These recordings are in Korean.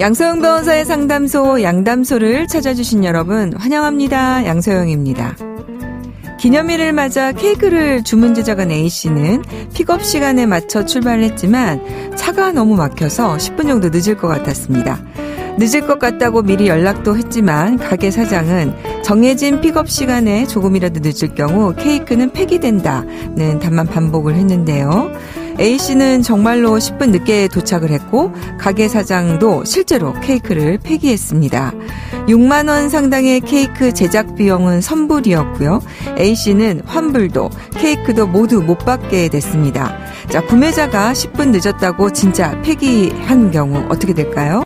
양소영 변호사의 상담소 양담소를 찾아주신 여러분 환영합니다. 양소영입니다. 기념일을 맞아 케이크를 주문 제작한 A씨는 픽업 시간에 맞춰 출발했지만 차가 너무 막혀서 10분 정도 늦을 것 같았습니다. 늦을 것 같다고 미리 연락도 했지만 가게 사장은 정해진 픽업 시간에 조금이라도 늦을 경우 케이크는 폐기된다는 답만 반복을 했는데요. A씨는 정말로 10분 늦게 도착을 했고, 가게 사장도 실제로 케이크를 폐기했습니다. 6만원 상당의 케이크 제작 비용은 선불이었고요. A씨는 환불도, 케이크도 모두 못 받게 됐습니다. 자, 구매자가 10분 늦었다고 진짜 폐기한 경우 어떻게 될까요?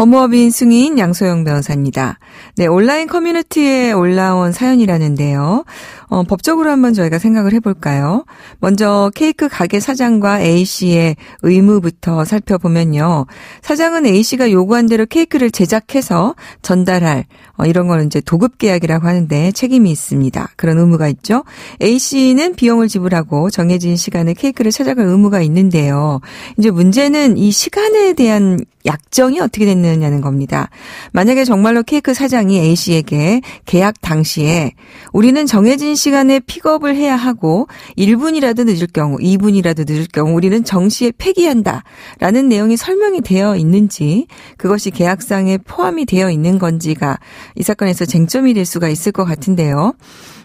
법무법인 승인 양소영 변호사입니다. 네, 온라인 커뮤니티에 올라온 사연이라는데요. 어, 법적으로 한번 저희가 생각을 해볼까요? 먼저 케이크 가게 사장과 A씨의 의무부터 살펴보면요. 사장은 A씨가 요구한 대로 케이크를 제작해서 전달할, 어, 이런 걸 이제 도급 계약이라고 하는데 책임이 있습니다. 그런 의무가 있죠. A씨는 비용을 지불하고 정해진 시간에 케이크를 찾아갈 의무가 있는데요. 이제 문제는 이 시간에 대한 약정이 어떻게 됐느냐는 겁니다. 만약에 정말로 케이크 사장이 A 씨에게 계약 당시에 우리는 정해진 시간에 픽업을 해야 하고 1분이라도 늦을 경우, 2분이라도 늦을 경우 우리는 정시에 폐기한다라는 내용이 설명이 되어 있는지 그것이 계약상에 포함이 되어 있는 건지가 이 사건에서 쟁점이 될 수가 있을 것 같은데요.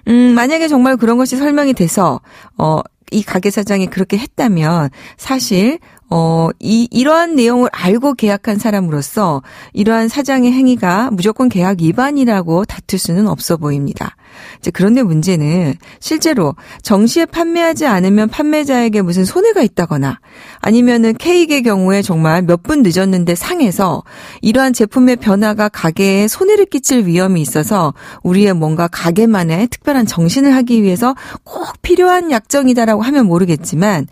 음, 만약에 정말 그런 것이 설명이 돼서 어이 가게 사장이 그렇게 했다면 사실 어, 이, 이러한 내용을 알고 계약한 사람으로서 이러한 사장의 행위가 무조건 계약 위반이라고 다툴 수는 없어 보입니다. 이제 그런데 문제는 실제로 정시에 판매하지 않으면 판매자에게 무슨 손해가 있다거나 아니면은 케이크의 경우에 정말 몇 분 늦었는데 상해서 이러한 제품의 변화가 가게에 손해를 끼칠 위험이 있어서 우리의 뭔가 가게만의 특별한 정신을 하기 위해서 꼭 필요한 약정이다라고 하면 모르겠지만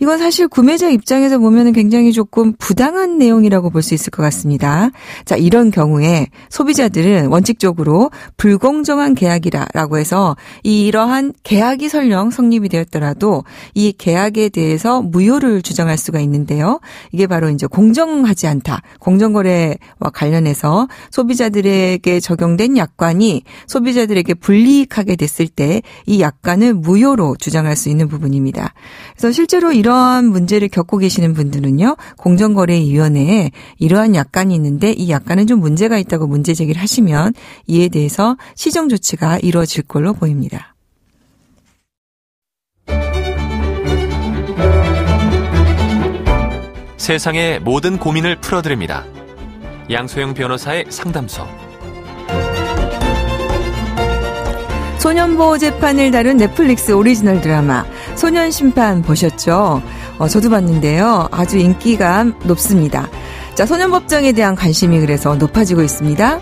이건 사실 구매자 입장에서 보면 굉장히 조금 부당한 내용이라고 볼 수 있을 것 같습니다. 자, 이런 경우에 소비자들은 원칙적으로 불공정한 계약이라고 해서 이러한 계약이 설령 성립이 되었더라도 이 계약에 대해서 무효를 주장할 수가 있는데요. 이게 바로 이제 공정하지 않다. 공정거래와 관련해서 소비자들에게 적용된 약관이 소비자들에게 불리익하게 됐을 때 이 약관을 무효로 주장할 수 있는 부분입니다. 그래서 실제로 이런 이런 문제를 겪고 계시는 분들은요, 공정거래위원회에 이러한 약관이 있는데 이 약관은 좀 문제가 있다고 문제 제기를 하시면 이에 대해서 시정 조치가 이루어질 걸로 보입니다. 세상의 모든 고민을 풀어드립니다. 양소영 변호사의 상담소. 소년보호 재판을 다룬 넷플릭스 오리지널 드라마 소년 심판 보셨죠? 어, 저도 봤는데요. 아주 인기가 높습니다. 자, 소년법정에 대한 관심이 그래서 높아지고 있습니다.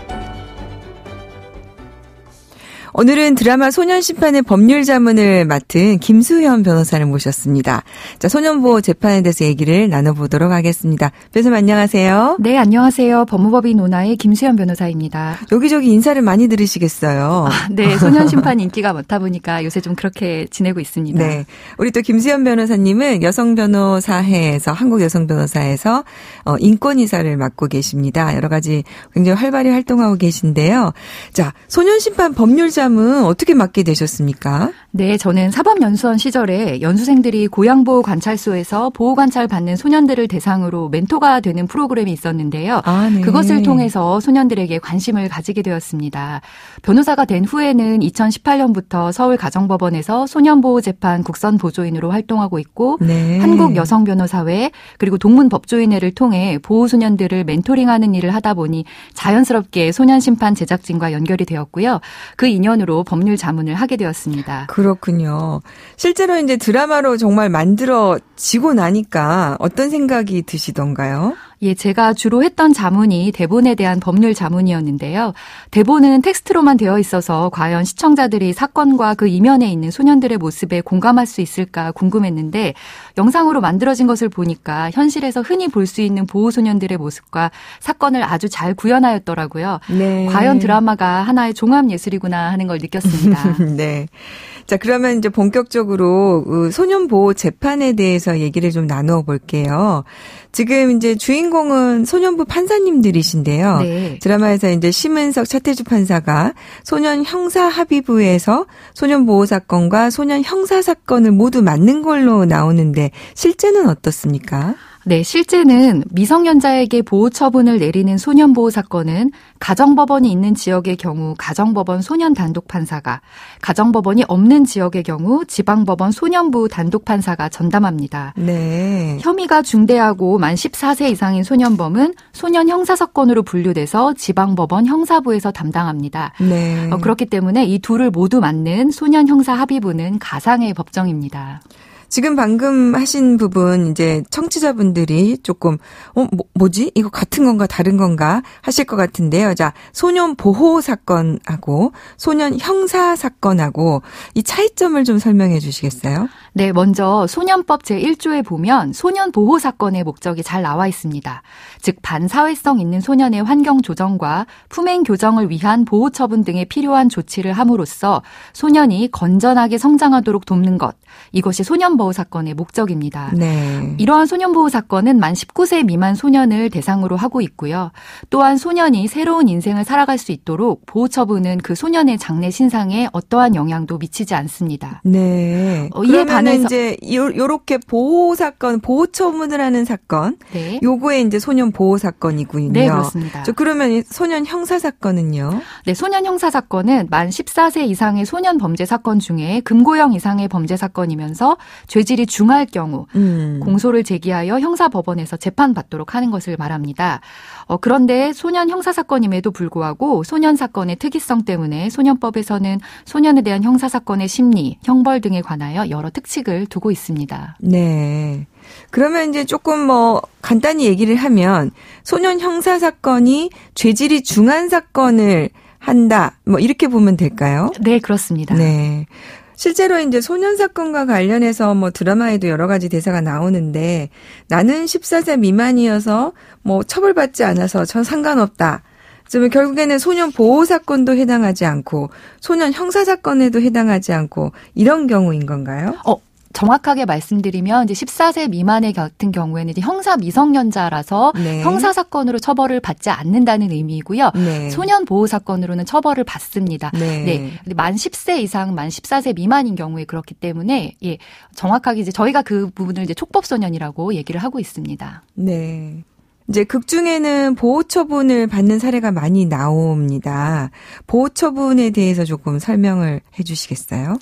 오늘은 드라마 소년 심판의 법률 자문을 맡은 김수현 변호사를 모셨습니다. 자, 소년보호 재판에 대해서 얘기를 나눠보도록 하겠습니다. 변호사님 안녕하세요. 네, 안녕하세요. 법무법인 오나의 김수현 변호사입니다. 여기저기 인사를 많이 들으시겠어요. 아, 네, 소년 심판 인기가 많다 보니까 요새 좀 그렇게 지내고 있습니다. 네, 우리 또 김수현 변호사님은 여성 변호사회에서 한국 여성 변호사에서 어, 인권 이사를 맡고 계십니다. 여러 가지 굉장히 활발히 활동하고 계신데요. 자, 소년 심판 법률 자문 부담은 어떻게 맡게 되셨습니까? 네, 저는 사법연수원 시절에 연수생들이 고양보호 관찰소에서 보호 관찰 받는 소년들을 대상으로 멘토가 되는 프로그램이 있었는데요. 아, 네. 그것을 통해서 소년들에게 관심을 가지게 되었습니다. 변호사가 된 후에는 2018년부터 서울가정법원에서 소년보호 재판 국선 보조인으로 활동하고 있고 네. 한국 여성 변호사회 그리고 동문 법조인회를 통해 보호 소년들을 멘토링하는 일을 하다 보니 자연스럽게 소년 심판 제작진과 연결이 되었고요. 그 인연 주연으로 법률 자문을 하게 되었습니다. 그렇군요. 실제로 이제 드라마로 정말 만들어지고 나니까 어떤 생각이 드시던가요? 예, 제가 주로 했던 자문이 대본에 대한 법률 자문이었는데요. 대본은 텍스트로만 되어 있어서 과연 시청자들이 사건과 그 이면에 있는 소년들의 모습에 공감할 수 있을까 궁금했는데 영상으로 만들어진 것을 보니까 현실에서 흔히 볼 수 있는 보호 소년들의 모습과 사건을 아주 잘 구현하였더라고요. 네. 과연 드라마가 하나의 종합 예술이구나 하는 걸 느꼈습니다. 네. 자, 그러면 이제 본격적으로 그 소년보호 재판에 대해서 얘기를 좀 나누어 볼게요. 지금 이제 주인공은 소년부 판사님들이신데요. 네. 드라마에서 이제 심은석 차태주 판사가 소년 형사 합의부에서 소년 보호 사건과 소년 형사 사건을 모두 맞는 걸로 나오는데 실제는 어떻습니까? 네, 실제는 미성년자에게 보호 처분을 내리는 소년 보호 사건은 가정법원이 있는 지역의 경우 가정법원 소년 단독 판사가, 가정법원이 없는 지역의 경우 지방법원 소년부 단독 판사가 전담합니다. 네. 혐의가 중대하고 만 14세 이상인 소년범은 소년 형사 사건으로 분류돼서 지방법원 형사부에서 담당합니다. 네. 어, 그렇기 때문에 이 둘을 모두 맞는 소년 형사 합의부는 가상의 법정입니다. 지금 방금 하신 부분 이제 청취자분들이 조금 어 뭐, 지 이거 같은 건가 다른 건가 하실 것 같은데요. 자, 소년 보호 사건하고 소년 형사 사건하고 이 차이점을 좀 설명해 주시겠어요? 네, 먼저 소년법 제1조에 보면 소년 보호 사건의 목적이 잘 나와 있습니다. 즉 반사회성 있는 소년의 환경 조정과 품행 교정을 위한 보호 처분 등에 필요한 조치를 함으로써 소년이 건전하게 성장하도록 돕는 것 이것이 소년 소년보호 사건의 목적입니다. 네. 이러한 소년보호 사건은 만 19세 미만 소년을 대상으로 하고 있고요. 또한 소년이 새로운 인생을 살아갈 수 있도록 보호처분은 그 소년의 장래 신상에 어떠한 영향도 미치지 않습니다. 네. 어, 이에 반해서 이제 요렇게 보호 사건, 보호처분을 하는 사건, 네. 요거에 이제 소년 보호 사건이군요. 네, 그렇습니다. 저 그러면 소년 형사 사건은요? 네, 소년 형사 사건은 만 14세 이상의 소년 범죄 사건 중에 금고형 이상의 범죄 사건이면서 죄질이 중할 경우 음. 공소를 제기하여 형사법원에서 재판받도록 하는 것을 말합니다. 어, 그런데 소년 형사 사건임에도 불구하고 소년 사건의 특이성 때문에 소년법에서는 소년에 대한 형사 사건의 심리, 형벌 등에 관하여 여러 특칙을 두고 있습니다. 네. 그러면 이제 조금 뭐 간단히 얘기를 하면 소년 형사 사건이 죄질이 중한 사건을 한다. 뭐 이렇게 보면 될까요? 네, 그렇습니다. 네. 실제로 이제 소년 사건과 관련해서 뭐 드라마에도 여러 가지 대사가 나오는데 나는 14세 미만이어서 뭐 처벌받지 않아서 전 상관없다. 좀 결국에는 소년 보호 사건도 해당하지 않고 소년 형사 사건에도 해당하지 않고 이런 경우인 건가요? 어, 정확하게 말씀드리면 이제 14세 미만의 같은 경우에는 이제 형사 미성년자라서 네. 형사 사건으로 처벌을 받지 않는다는 의미이고요. 네. 소년 보호 사건으로는 처벌을 받습니다. 네. 네. 만 10세 이상 만 14세 미만인 경우에 그렇기 때문에 예. 정확하게 이제 저희가 그 부분을 이제 촉법 소년이라고 얘기를 하고 있습니다. 네. 이제 극 중에는 보호 처분을 받는 사례가 많이 나옵니다. 보호 처분에 대해서 조금 설명을 해 주시겠어요?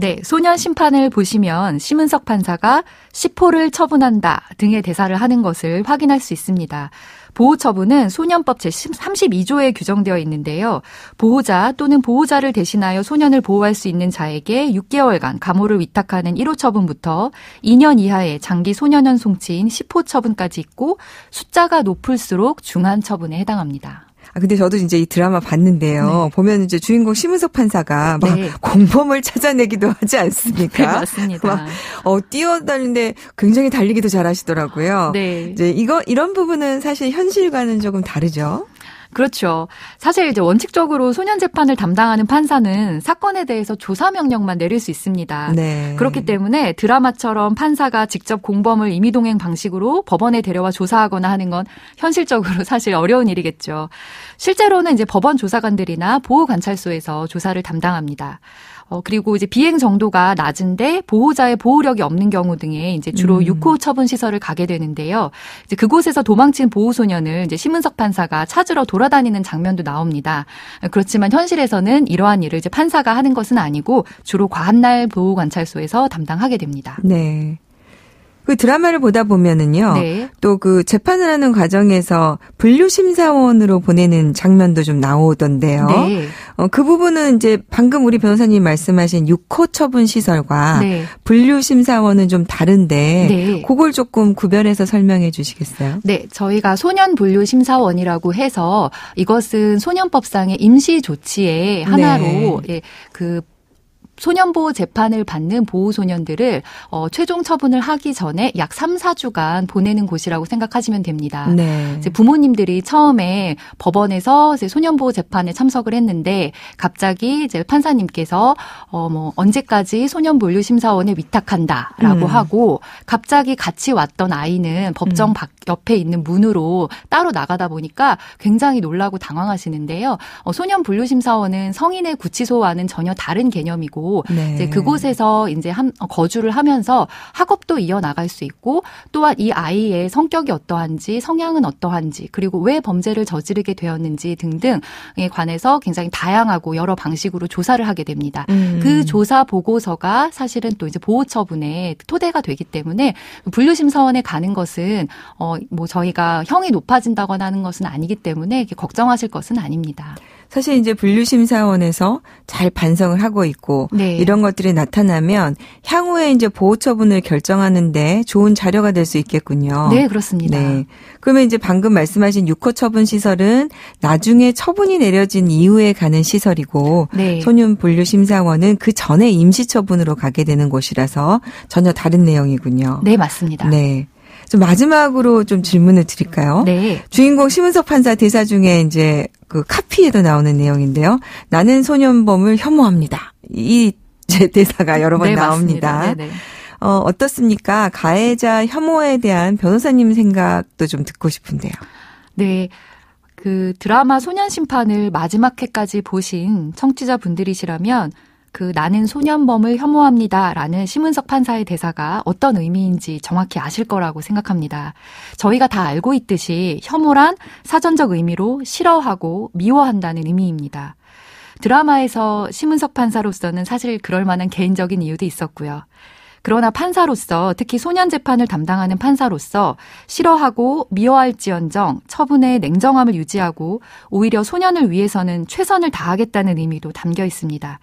네, 소년 심판을 보시면 심은석 판사가 시포를 처분한다 등의 대사를 하는 것을 확인할 수 있습니다. 보호처분은 소년법 제32조에 규정되어 있는데요. 보호자 또는 보호자를 대신하여 소년을 보호할 수 있는 자에게 6개월간 감호를 위탁하는 1호 처분부터 2년 이하의 장기 소년원 송치인 10호 처분까지 있고 숫자가 높을수록 중한 처분에 해당합니다. 아, 근데 저도 이제 이 드라마 봤는데요. 네. 보면 이제 주인공 심은석 판사가 막 네. 공범을 찾아내기도 하지 않습니까? 네, 맞습니다. 막, 어, 뛰어다니는데 굉장히 달리기도 잘하시더라고요. 네. 이제 이거, 이런 부분은 사실 현실과는 조금 다르죠? 그렇죠. 사실 이제 원칙적으로 소년 재판을 담당하는 판사는 사건에 대해서 조사 명령만 내릴 수 있습니다. 네. 그렇기 때문에 드라마처럼 판사가 직접 공범을 임의동행 방식으로 법원에 데려와 조사하거나 하는 건 현실적으로 사실 어려운 일이겠죠. 실제로는 이제 법원 조사관들이나 보호 관찰소에서 조사를 담당합니다. 어, 그리고 이제 비행 정도가 낮은데 보호자의 보호력이 없는 경우 등에 이제 주로 음. 6호 처분 시설을 가게 되는데요. 이제 그곳에서 도망친 보호 소년을 이제 심은석 판사가 찾으러 돌아다니는 장면도 나옵니다. 그렇지만 현실에서는 이러한 일을 이제 판사가 하는 것은 아니고 주로 과한날 보호 관찰소에서 담당하게 됩니다. 네. 그 드라마를 보다 보면은요. 네. 또그 재판을 하는 과정에서 분류 심사원으로 보내는 장면도 좀 나오던데요. 네. 어, 그 부분은 이제 방금 우리 변호사님 말씀하신 6호 처분 시설과 네. 분류 심사원은 좀 다른데 네. 그걸 조금 구별해서 설명해 주시겠어요? 네, 저희가 소년 분류 심사원이라고 해서 이것은 소년법상의 임시 조치의 하나로 네. 예, 그 소년보호 재판을 받는 보호소년들을 어, 최종 처분을 하기 전에 약 3, 4주간 보내는 곳이라고 생각하시면 됩니다. 네. 부모님들이 처음에 법원에서 이제 소년보호 재판에 참석을 했는데 갑자기 이제 판사님께서 어, 뭐 언제까지 소년분류심사원에 위탁한다라고 음. 하고 갑자기 같이 왔던 아이는 법정 음. 밖 옆에 있는 문으로 따로 나가다 보니까 굉장히 놀라고 당황하시는데요. 어, 소년분류심사원은 성인의 구치소와는 전혀 다른 개념이고 네. 이제 그곳에서 이제 함, 어, 거주를 하면서 학업도 이어 나갈 수 있고 또한 이 아이의 성격이 어떠한지 성향은 어떠한지 그리고 왜 범죄를 저지르게 되었는지 등등에 관해서 굉장히 다양하고 여러 방식으로 조사를 하게 됩니다. 음. 그 조사 보고서가 사실은 또 이제 보호 처분의 토대가 되기 때문에 분류 심사원에 가는 것은 어뭐 저희가 형이 높아진다거나 하는 것은 아니기 때문에 걱정하실 것은 아닙니다. 사실 이제 분류심사원에서 잘 반성을 하고 있고 네. 이런 것들이 나타나면 향후에 이제 보호 처분을 결정하는데 좋은 자료가 될 수 있겠군요. 네, 그렇습니다. 네. 그러면 이제 방금 말씀하신 6호 처분 시설은 나중에 처분이 내려진 이후에 가는 시설이고 네. 소년 분류 심사원은 그 전에 임시 처분으로 가게 되는 곳이라서 전혀 다른 내용이군요. 네, 맞습니다. 네. 좀 마지막으로 좀 질문을 드릴까요? 네. 주인공 심은석 판사 대사 중에 이제 그 카피에도 나오는 내용인데요. 나는 소년범을 혐오합니다. 이 제 대사가 여러 번 네, 나옵니다. 네, 네. 어, 어떻습니까? 가해자 혐오에 대한 변호사님 생각도 좀 듣고 싶은데요. 네. 그 드라마 소년 심판을 마지막 회까지 보신 청취자분들이시라면 그 나는 소년범을 혐오합니다라는 심은석 판사의 대사가 어떤 의미인지 정확히 아실 거라고 생각합니다. 저희가 다 알고 있듯이 혐오란 사전적 의미로 싫어하고 미워한다는 의미입니다. 드라마에서 심은석 판사로서는 사실 그럴 만한 개인적인 이유도 있었고요. 그러나 판사로서 특히 소년 재판을 담당하는 판사로서 싫어하고 미워할지언정 처분의 냉정함을 유지하고 오히려 소년을 위해서는 최선을 다하겠다는 의미도 담겨 있습니다.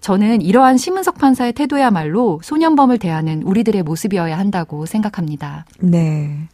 저는 이러한 심은석 판사의 태도야말로 소년범을 대하는 우리들의 모습이어야 한다고 생각합니다. 네.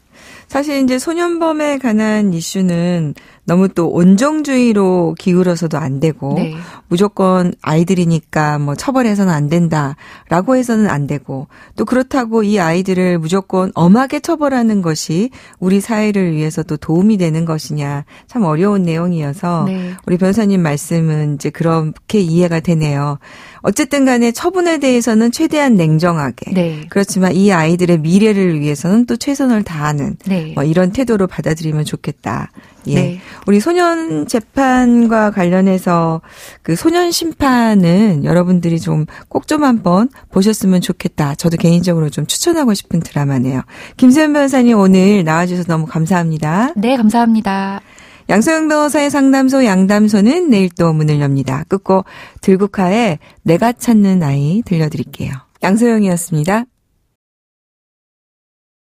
사실 이제 소년범에 관한 이슈는 너무 또 온정주의로 기울어서도 안 되고 네. 무조건 아이들이니까 뭐 처벌해서는 안 된다라고 해서는 안 되고 또 그렇다고 이 아이들을 무조건 엄하게 처벌하는 것이 우리 사회를 위해서 또 도움이 되는 것이냐 참 어려운 내용이어서 네. 우리 변사님 호 말씀은 이제 그렇게 이해가 되네요. 어쨌든 간에 처분에 대해서는 최대한 냉정하게 네. 그렇지만 이 아이들의 미래를 위해서는 또 최선을 다하는 네. 뭐 이런 태도로 받아들이면 좋겠다. 예. 네. 우리 소년 재판과 관련해서 그 소년 심판은 여러분들이 좀 꼭 좀 한번 보셨으면 좋겠다. 저도 개인적으로 좀 추천하고 싶은 드라마네요. 김세현 변호사님 오늘 나와주셔서 너무 감사합니다. 네, 감사합니다. 양소영 변호사의 상담소 양담소는 내일 또 문을 엽니다. 끝고 들국화의 내가 찾는 아이 들려드릴게요. 양소영이었습니다.